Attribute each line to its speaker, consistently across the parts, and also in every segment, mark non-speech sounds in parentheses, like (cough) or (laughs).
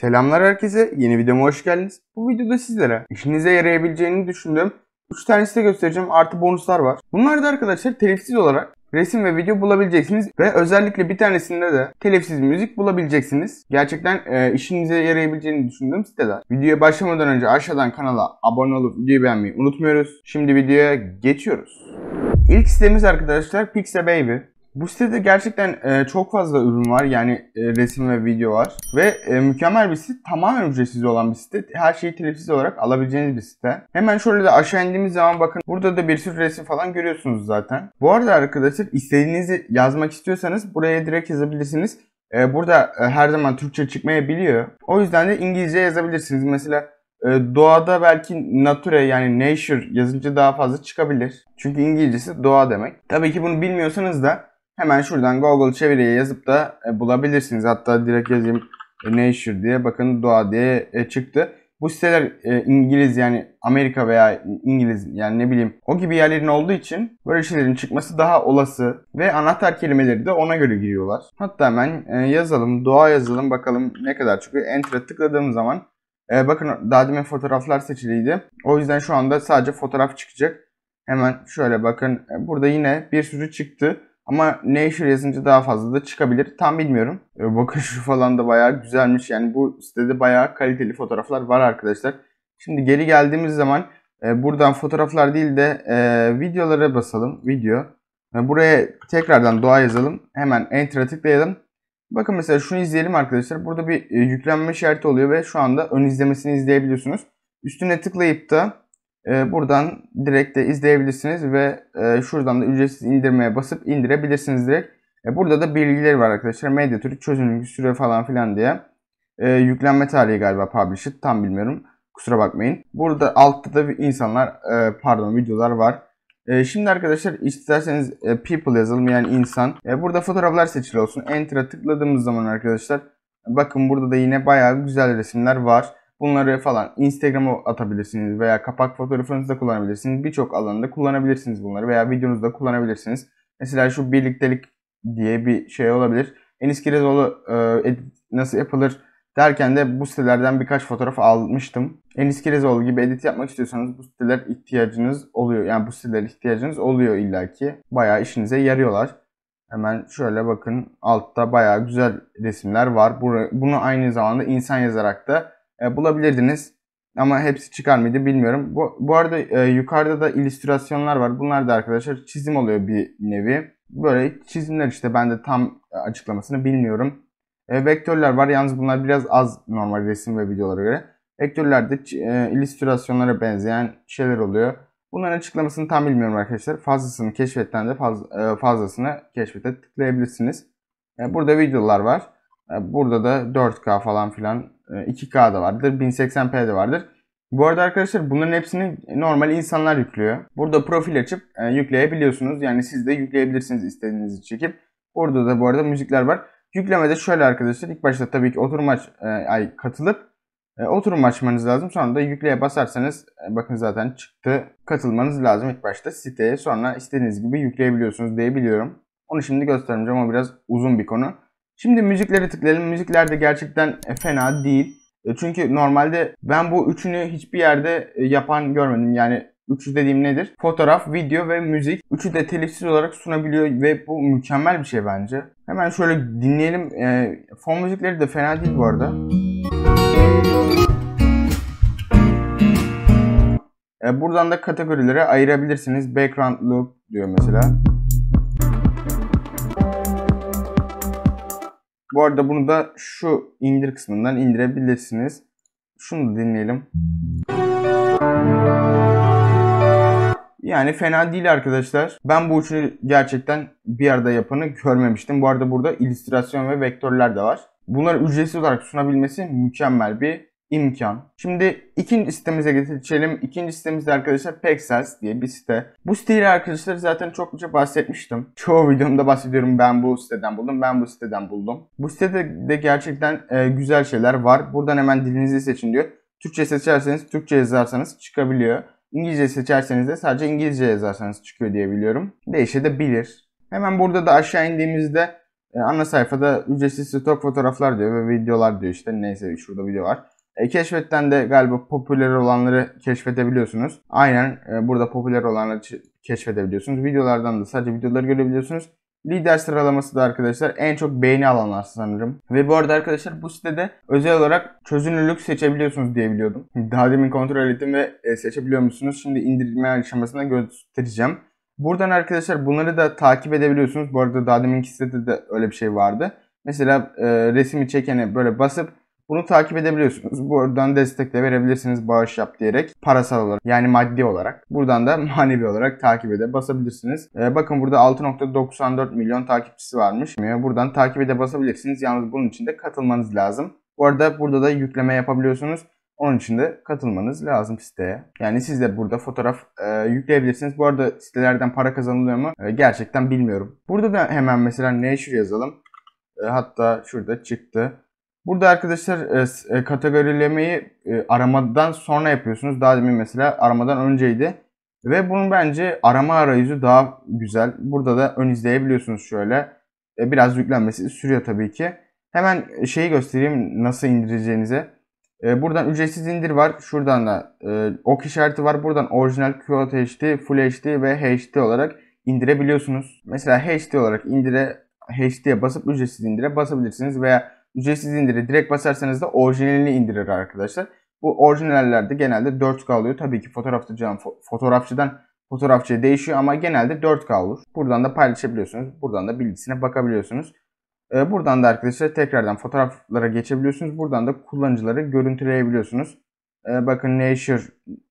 Speaker 1: Selamlar herkese. Yeni videoma hoş geldiniz. Bu videoda sizlere işinize yarayabileceğini düşündüğüm 3 tane site göstereceğim. Artı bonuslar var. Bunlar da arkadaşlar telifsiz olarak resim ve video bulabileceksiniz ve özellikle bir tanesinde de telifsiz müzik bulabileceksiniz. Gerçekten e, işinize yarayabileceğini düşündüğüm siteler. Videoya başlamadan önce aşağıdan kanala abone olup videoyu beğenmeyi unutmuyoruz. Şimdi videoya geçiyoruz. İlk sitemiz arkadaşlar Pixababy. Bu sitede gerçekten e, çok fazla ürün var. Yani e, resim ve video var. Ve e, mükemmel bir site. Tamamen ücretsiz olan bir site. Her şeyi telifsiz olarak alabileceğiniz bir site. Hemen şöyle de aşağı indiğimiz zaman bakın. Burada da bir sürü resim falan görüyorsunuz zaten. Bu arada arkadaşlar istediğinizi yazmak istiyorsanız buraya direkt yazabilirsiniz. E, burada e, her zaman Türkçe çıkmayabiliyor. O yüzden de İngilizce yazabilirsiniz. Mesela e, doğada belki nature yani nature yazınca daha fazla çıkabilir. Çünkü İngilizcesi doğa demek. Tabii ki bunu bilmiyorsanız da Hemen şuradan Google çeviriye yazıp da e, bulabilirsiniz. Hatta direkt yazayım Nature diye. Bakın Doğa diye e, çıktı. Bu siteler e, İngiliz yani Amerika veya İngiliz yani ne bileyim o gibi yerlerin olduğu için böyle şeylerin çıkması daha olası ve anahtar kelimeleri de ona göre giriyorlar. Hatta hemen yazalım, doğa yazalım bakalım ne kadar çıkıyor. Enter'a tıkladığım zaman e, bakın daha demin fotoğraflar seçiliydi. O yüzden şu anda sadece fotoğraf çıkacak. Hemen şöyle bakın burada yine bir sürü çıktı. Ama Nature yazınca daha fazla da çıkabilir. Tam bilmiyorum. E, Bakın şu falan da bayağı güzelmiş. Yani bu sitede bayağı kaliteli fotoğraflar var arkadaşlar. Şimdi geri geldiğimiz zaman e, buradan fotoğraflar değil de e, videolara basalım. Video. buraya tekrardan doğa yazalım. Hemen enter'a tıklayalım. Bakın mesela şunu izleyelim arkadaşlar. Burada bir yüklenme işareti oluyor ve şu anda ön izlemesini izleyebiliyorsunuz. Üstüne tıklayıp da ee, buradan direkt de izleyebilirsiniz ve e, şuradan da ücretsiz indirmeye basıp indirebilirsiniz direkt. E, burada da bilgileri var arkadaşlar. Medya türü, çözünürlük, süre falan filan diye. E, yüklenme tarihi galiba published. Tam bilmiyorum. Kusura bakmayın. Burada altta da insanlar e, pardon videolar var. şimdi arkadaşlar isterseniz people yazalım yani insan. burada fotoğraflar seçili olsun. Enter'a tıkladığımız zaman arkadaşlar bakın burada da yine bayağı güzel resimler var. Bunları falan Instagram'a atabilirsiniz veya kapak fotoğrafınızda kullanabilirsiniz. Birçok alanda kullanabilirsiniz bunları veya videonuzda kullanabilirsiniz. Mesela şu birliktelik diye bir şey olabilir. Enis Kirazoğlu e, nasıl yapılır derken de bu sitelerden birkaç fotoğraf almıştım. Enis Kirazoğlu gibi edit yapmak istiyorsanız bu siteler ihtiyacınız oluyor. Yani bu siteler ihtiyacınız oluyor illaki. Bayağı işinize yarıyorlar. Hemen şöyle bakın altta bayağı güzel resimler var. Bunu aynı zamanda insan yazarak da e, bulabilirdiniz. Ama hepsi çıkar mıydı bilmiyorum. Bu, bu arada e, yukarıda da illüstrasyonlar var. Bunlar da arkadaşlar çizim oluyor bir nevi. Böyle çizimler işte ben de tam açıklamasını bilmiyorum. E, vektörler var. Yalnız bunlar biraz az normal resim ve videolara göre. Vektörler de e, illüstrasyonlara benzeyen şeyler oluyor. Bunların açıklamasını tam bilmiyorum arkadaşlar. Fazlasını keşfetten de faz, e, fazlasını keşfete tıklayabilirsiniz. E, burada videolar var. E, burada da 4K falan filan 2K'da ee, vardır, 1080p'de vardır. Bu arada arkadaşlar bunların hepsini normal insanlar yüklüyor. Burada profil açıp e, yükleyebiliyorsunuz. Yani siz de yükleyebilirsiniz istediğinizi çekip. Orada da bu arada müzikler var. Yüklemede şöyle arkadaşlar ilk başta tabii ki oturum aç, e, ay katılıp e, oturum açmanız lazım. Sonra da yükleye basarsanız e, bakın zaten çıktı. Katılmanız lazım ilk başta siteye. Sonra istediğiniz gibi yükleyebiliyorsunuz diye biliyorum. Onu şimdi göstermeyeceğim. ama biraz uzun bir konu. Şimdi müziklere tıklayalım. Müzikler de gerçekten e, fena değil. E, çünkü normalde ben bu üçünü hiçbir yerde e, yapan görmedim. Yani üçü dediğim nedir? Fotoğraf, video ve müzik. Üçü de telifsiz olarak sunabiliyor ve bu mükemmel bir şey bence. Hemen şöyle dinleyelim. fon müzikleri de fena değil bu arada. buradan da kategorilere ayırabilirsiniz. Background Loop diyor mesela. Bu arada bunu da şu indir kısmından indirebilirsiniz. Şunu da dinleyelim. Yani fena değil arkadaşlar. Ben bu uçu gerçekten bir arada yapanı görmemiştim. Bu arada burada illüstrasyon ve vektörler de var. Bunları ücretsiz olarak sunabilmesi mükemmel bir imkan. Şimdi ikinci sitemize geçelim. İkinci sitemizde arkadaşlar Pexels diye bir site. Bu siteyi arkadaşlar zaten çokça bahsetmiştim. Çoğu videomda bahsediyorum ben bu siteden buldum, ben bu siteden buldum. Bu sitede de gerçekten e, güzel şeyler var. Buradan hemen dilinizi seçin diyor. Türkçe seçerseniz, Türkçe yazarsanız çıkabiliyor. İngilizce seçerseniz de sadece İngilizce yazarsanız çıkıyor diye biliyorum. Değişebilir. Hemen burada da aşağı indiğimizde e, ana sayfada ücretsiz stok fotoğraflar diyor ve videolar diyor işte neyse şurada video var. E, keşfetten de galiba popüler olanları keşfedebiliyorsunuz. Aynen e, burada popüler olanları keşfedebiliyorsunuz. Videolardan da sadece videoları görebiliyorsunuz. Lider sıralaması da arkadaşlar en çok beğeni alanlar sanırım. Ve bu arada arkadaşlar bu sitede özel olarak çözünürlük seçebiliyorsunuz diye biliyordum. (laughs) Daha demin kontrol ettim ve e, seçebiliyor musunuz? Şimdi indirme aşamasına göstereceğim. Buradan arkadaşlar bunları da takip edebiliyorsunuz. Bu arada daha deminki sitede de öyle bir şey vardı. Mesela e, resmi çekene böyle basıp bunu takip edebiliyorsunuz. Buradan destek de verebilirsiniz bağış yap diyerek parasal olarak yani maddi olarak. Buradan da (laughs) manevi olarak takip ede basabilirsiniz. Ee, bakın burada 6.94 milyon takipçisi varmış. Ee, buradan takip ede basabilirsiniz. Yalnız bunun için de katılmanız lazım. Bu arada burada da yükleme yapabiliyorsunuz. Onun için de katılmanız lazım siteye. Yani siz de burada fotoğraf e, yükleyebilirsiniz. Bu arada sitelerden para kazanılıyor mu? E, gerçekten bilmiyorum. Burada da hemen mesela Nature yazalım. E, hatta şurada çıktı. Burada arkadaşlar e, e, kategorilemeyi e, aramadan sonra yapıyorsunuz. Daha demin mesela aramadan önceydi. Ve bunun bence arama arayüzü daha güzel. Burada da ön izleyebiliyorsunuz şöyle. biraz yüklenmesi sürüyor tabii ki. Hemen şeyi göstereyim nasıl indireceğinize. buradan ücretsiz indir var. Şuradan da e, ok işareti var. Buradan orijinal QHD, Full HD ve HD olarak indirebiliyorsunuz. Mesela HD olarak indire HD'ye basıp ücretsiz indire basabilirsiniz veya Ücretsiz indirir. Direkt basarsanız da orijinalini indirir arkadaşlar. Bu orijinallerde genelde 4K oluyor. Tabii ki fotoğrafçıdan, fotoğrafçıdan fotoğrafçıya değişiyor ama genelde 4K olur. Buradan da paylaşabiliyorsunuz. Buradan da bilgisine bakabiliyorsunuz. Ee, buradan da arkadaşlar tekrardan fotoğraflara geçebiliyorsunuz. Buradan da kullanıcıları görüntüleyebiliyorsunuz. Ee, bakın Nature,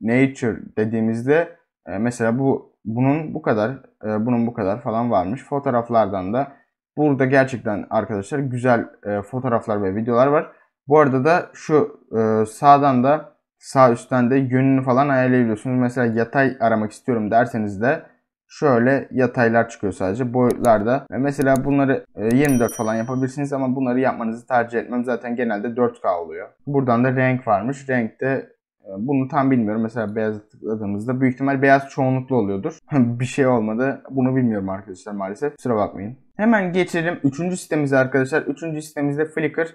Speaker 1: Nature dediğimizde e, mesela bu bunun bu kadar, e, bunun bu kadar falan varmış. Fotoğraflardan da Burada gerçekten arkadaşlar güzel e, fotoğraflar ve videolar var. Bu arada da şu e, sağdan da sağ üstten de yönünü falan ayarlayabiliyorsunuz. Mesela yatay aramak istiyorum derseniz de şöyle yataylar çıkıyor sadece boyutlarda. E, mesela bunları 24 e, falan yapabilirsiniz ama bunları yapmanızı tercih etmem. Zaten genelde 4K oluyor. Buradan da renk varmış. Renk de ee, bunu tam bilmiyorum. Mesela beyaz tıkladığımızda büyük ihtimal beyaz çoğunluklu oluyordur. (laughs) bir şey olmadı. Bunu bilmiyorum arkadaşlar maalesef. Kusura bakmayın. Hemen geçelim. Üçüncü sitemize arkadaşlar. Üçüncü sitemizde Flickr.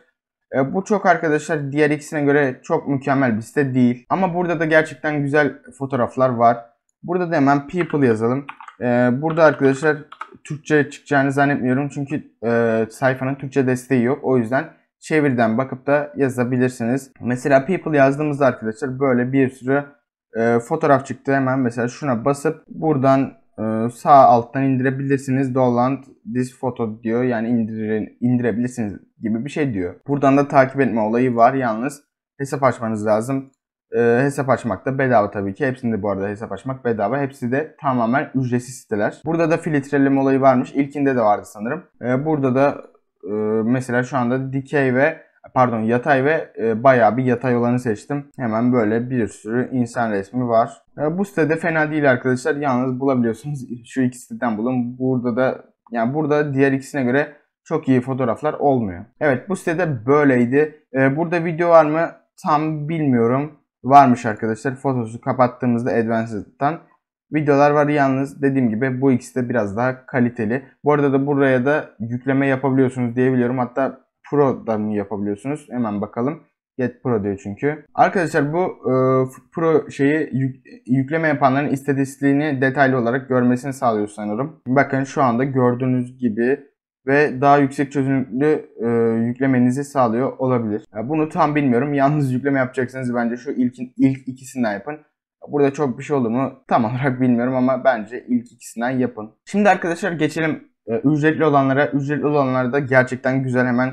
Speaker 1: Ee, bu çok arkadaşlar diğer ikisine göre çok mükemmel bir site değil. Ama burada da gerçekten güzel fotoğraflar var. Burada da hemen people yazalım. Ee, burada arkadaşlar Türkçe çıkacağını zannetmiyorum. Çünkü e, sayfanın Türkçe desteği yok. O yüzden çeviriden bakıp da yazabilirsiniz. Mesela people yazdığımızda arkadaşlar böyle bir sürü e, fotoğraf çıktı. Hemen mesela şuna basıp buradan e, sağ alttan indirebilirsiniz. Dolant this photo diyor. Yani indirin, indirebilirsiniz gibi bir şey diyor. Buradan da takip etme olayı var. Yalnız hesap açmanız lazım. E, hesap açmak da bedava tabii ki. Hepsinde bu arada hesap açmak bedava. Hepsi de tamamen ücretsiz siteler. Burada da filtreleme olayı varmış. İlkinde de vardı sanırım. E, burada da ee, mesela şu anda dikey ve pardon yatay ve e, bayağı bir yatay olanı seçtim. Hemen böyle bir sürü insan resmi var. E, bu sitede fena değil arkadaşlar. Yalnız bulabiliyorsunuz. (laughs) Şu iki siteden bulun. Burada da yani burada diğer ikisine göre çok iyi fotoğraflar olmuyor. Evet bu sitede böyleydi. E, burada video var mı? Tam bilmiyorum. Varmış arkadaşlar. Fotosu kapattığımızda Advanced'dan Videolar var yalnız dediğim gibi bu ikisi de biraz daha kaliteli. Bu arada da buraya da yükleme yapabiliyorsunuz diyebiliyorum. Hatta pro da mı yapabiliyorsunuz? Hemen bakalım. Get Pro diyor çünkü. Arkadaşlar bu e, Pro şeyi yük, yükleme yapanların istatistiğini detaylı olarak görmesini sağlıyor sanırım. Bakın şu anda gördüğünüz gibi ve daha yüksek çözünürlüklü e, yüklemenizi sağlıyor olabilir. Bunu tam bilmiyorum. Yalnız yükleme yapacaksanız bence şu ilk, ilk ikisinden yapın. Burada çok bir şey olur mu tam olarak bilmiyorum ama bence ilk ikisinden yapın. Şimdi arkadaşlar geçelim e, ücretli olanlara. Ücretli olanlarda gerçekten güzel hemen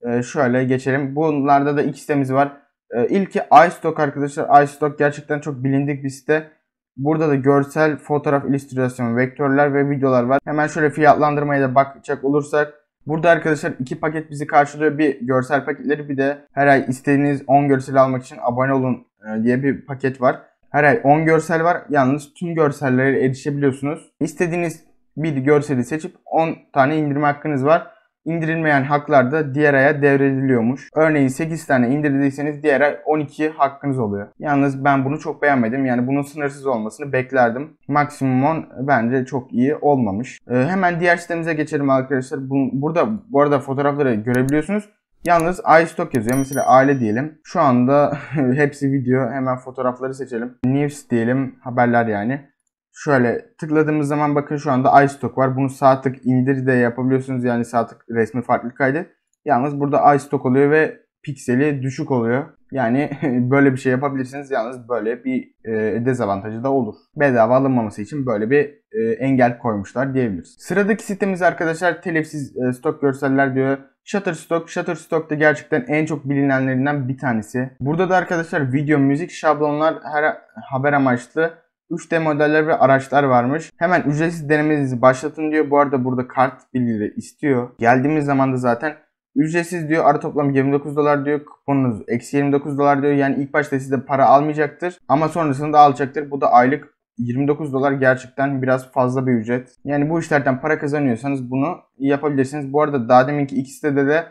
Speaker 1: e, şöyle geçelim. Bunlarda da iki sitemiz var. E, ilki iStock arkadaşlar. iStock gerçekten çok bilindik bir site. Burada da görsel, fotoğraf, illüstrasyon, vektörler ve videolar var. Hemen şöyle fiyatlandırmaya da bakacak olursak. Burada arkadaşlar iki paket bizi karşılıyor. Bir görsel paketleri bir de her ay istediğiniz 10 görsel almak için abone olun e, diye bir paket var. Her ay 10 görsel var. Yalnız tüm görsellere erişebiliyorsunuz. İstediğiniz bir görseli seçip 10 tane indirme hakkınız var. İndirilmeyen haklar da diğer aya devrediliyormuş. Örneğin 8 tane indirdiyseniz diğer ay 12 hakkınız oluyor. Yalnız ben bunu çok beğenmedim. Yani bunun sınırsız olmasını beklerdim. Maksimum 10 bence çok iyi olmamış. Ee, hemen diğer sitemize geçelim arkadaşlar. Bu, burada bu arada fotoğrafları görebiliyorsunuz. Yalnız iStock yazıyor. Mesela aile diyelim. Şu anda (laughs) hepsi video. Hemen fotoğrafları seçelim. News diyelim. Haberler yani. Şöyle tıkladığımız zaman bakın şu anda iStock var. Bunu sağ tık indir de yapabiliyorsunuz. Yani sağ tık resmi farklı kaydet. Yalnız burada iStock oluyor ve pikseli düşük oluyor. Yani (laughs) böyle bir şey yapabilirsiniz. Yalnız böyle bir e, dezavantajı da olur. Bedava alınmaması için böyle bir e, engel koymuşlar diyebiliriz. Sıradaki sitemiz arkadaşlar telifsiz e, stok görseller diyor. Shutterstock, Shutterstock Shutterstock'ta gerçekten en çok bilinenlerinden bir tanesi. Burada da arkadaşlar video, müzik, şablonlar, her haber amaçlı 3D modeller ve araçlar varmış. Hemen ücretsiz denemenizi başlatın diyor. Bu arada burada kart bilgileri istiyor. Geldiğimiz zaman da zaten ücretsiz diyor. Ara toplam 29 dolar diyor. Kuponunuz eksi 29 dolar diyor. Yani ilk başta size para almayacaktır. Ama sonrasında alacaktır. Bu da aylık 29 dolar gerçekten biraz fazla bir ücret. Yani bu işlerden para kazanıyorsanız bunu yapabilirsiniz. Bu arada daha deminki iki sitede de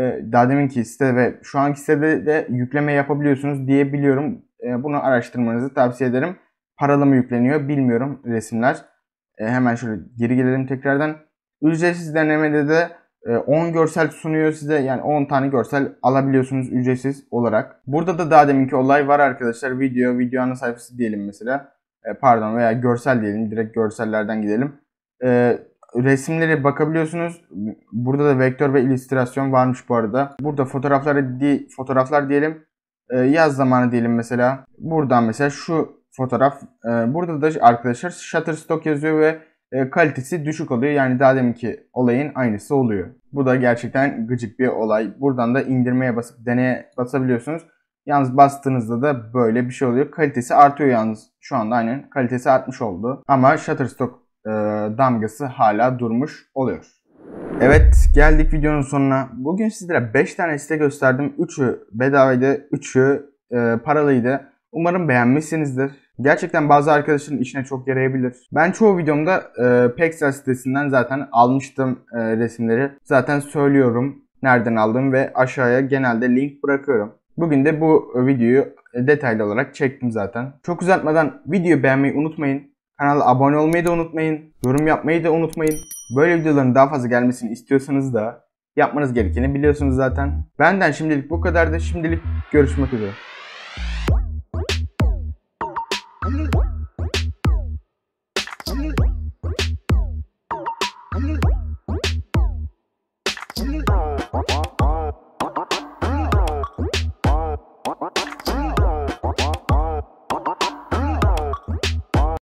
Speaker 1: e, daha deminki sitede ve şu anki sitede de yükleme yapabiliyorsunuz diye biliyorum. E, bunu araştırmanızı tavsiye ederim. Paralı mı yükleniyor bilmiyorum resimler. E, hemen şöyle geri gelelim tekrardan. Ücretsiz denemede de 10 görsel sunuyor size. Yani 10 tane görsel alabiliyorsunuz ücretsiz olarak. Burada da daha deminki olay var arkadaşlar. Video, video ana sayfası diyelim mesela. E, pardon veya görsel diyelim direkt görsellerden gidelim. E, resimleri bakabiliyorsunuz. Burada da vektör ve illüstrasyon varmış bu arada. Burada fotoğraflara di fotoğraflar diyelim. E, yaz zamanı diyelim mesela. Buradan mesela şu fotoğraf. E, burada da arkadaşlar Shutterstock yazıyor ve e, kalitesi düşük oluyor. Yani daha deminki olayın aynısı oluyor. Bu da gerçekten gıcık bir olay. Buradan da indirmeye basıp deneye basabiliyorsunuz. Yalnız bastığınızda da böyle bir şey oluyor. Kalitesi artıyor yalnız. Şu anda aynen kalitesi artmış oldu. Ama Shutterstock e, damgası hala durmuş oluyor. Evet geldik videonun sonuna. Bugün sizlere 5 tane site gösterdim. 3'ü bedavaydı, 3'ü e, paralıydı. Umarım beğenmişsinizdir. Gerçekten bazı arkadaşların işine çok yarayabilir. Ben çoğu videomda e, Pexel sitesinden zaten almıştım e, resimleri. Zaten söylüyorum nereden aldım ve aşağıya genelde link bırakıyorum. Bugün de bu videoyu detaylı olarak çektim zaten. Çok uzatmadan videoyu beğenmeyi unutmayın. Kanala abone olmayı da unutmayın. Yorum yapmayı da unutmayın. Böyle videoların daha fazla gelmesini istiyorsanız da yapmanız gerekeni biliyorsunuz zaten. Benden şimdilik bu kadar da. Şimdilik görüşmek üzere.